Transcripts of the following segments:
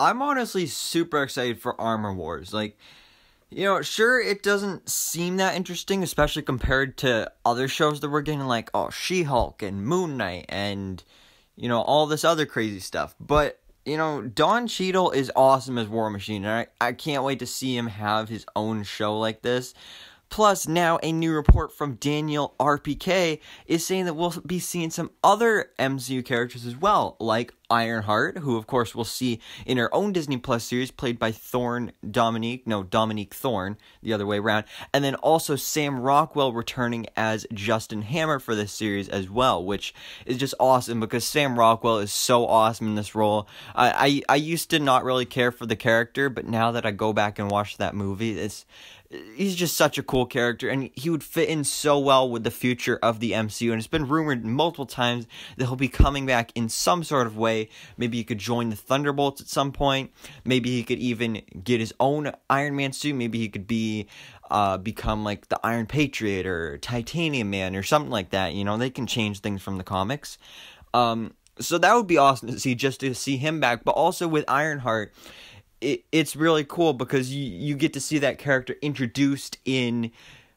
I'm honestly super excited for Armor Wars. Like, you know, sure, it doesn't seem that interesting, especially compared to other shows that we're getting, like, oh, She Hulk and Moon Knight and, you know, all this other crazy stuff. But, you know, Don Cheadle is awesome as War Machine, and I, I can't wait to see him have his own show like this. Plus, now a new report from Daniel RPK is saying that we'll be seeing some other MCU characters as well, like Ironheart, who of course we'll see in her own Disney Plus series, played by Thorn Dominique, no, Dominique Thorn, the other way around, and then also Sam Rockwell returning as Justin Hammer for this series as well, which is just awesome because Sam Rockwell is so awesome in this role. I, I, I used to not really care for the character, but now that I go back and watch that movie, it's he's just such a cool character and he would fit in so well with the future of the MCU and it's been rumored multiple times that he'll be coming back in some sort of way Maybe he could join the Thunderbolts at some point. Maybe he could even get his own Iron Man suit. Maybe he could be uh, become like the Iron Patriot or Titanium Man or something like that. You know, they can change things from the comics. Um, so that would be awesome to see just to see him back, but also with Ironheart. It, it's really cool because you, you get to see that character introduced in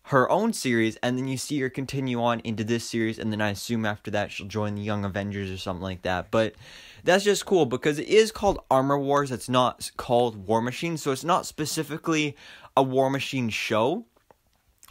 her own series, and then you see her continue on into this series, and then I assume after that she'll join the Young Avengers or something like that. But that's just cool because it is called Armor Wars, it's not called War Machine, so it's not specifically a War Machine show.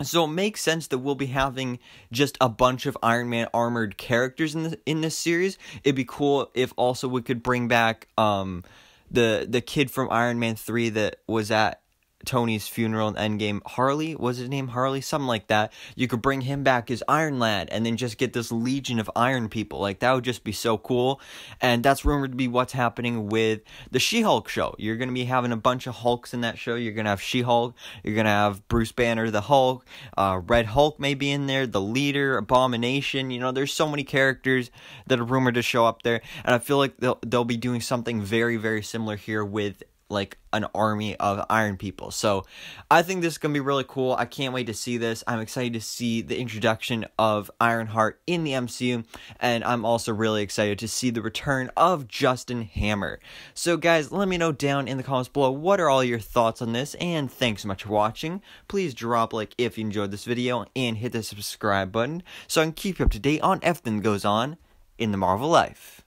So it makes sense that we'll be having just a bunch of Iron Man armored characters in the, in this series. It'd be cool if also we could bring back um the the kid from Iron Man 3 that was at Tony's funeral in Endgame. Harley was his name, Harley, something like that. You could bring him back as Iron Lad, and then just get this legion of Iron people. Like that would just be so cool. And that's rumored to be what's happening with the She-Hulk show. You're gonna be having a bunch of Hulks in that show. You're gonna have She-Hulk. You're gonna have Bruce Banner, the Hulk. Uh, Red Hulk may be in there. The Leader, Abomination. You know, there's so many characters that are rumored to show up there, and I feel like they'll they'll be doing something very very similar here with like an army of iron people. So I think this is going to be really cool. I can't wait to see this. I'm excited to see the introduction of Ironheart in the MCU and I'm also really excited to see the return of Justin Hammer. So guys, let me know down in the comments below what are all your thoughts on this and thanks so much for watching. Please drop like if you enjoyed this video and hit the subscribe button so I can keep you up to date on everything that goes on in the Marvel life.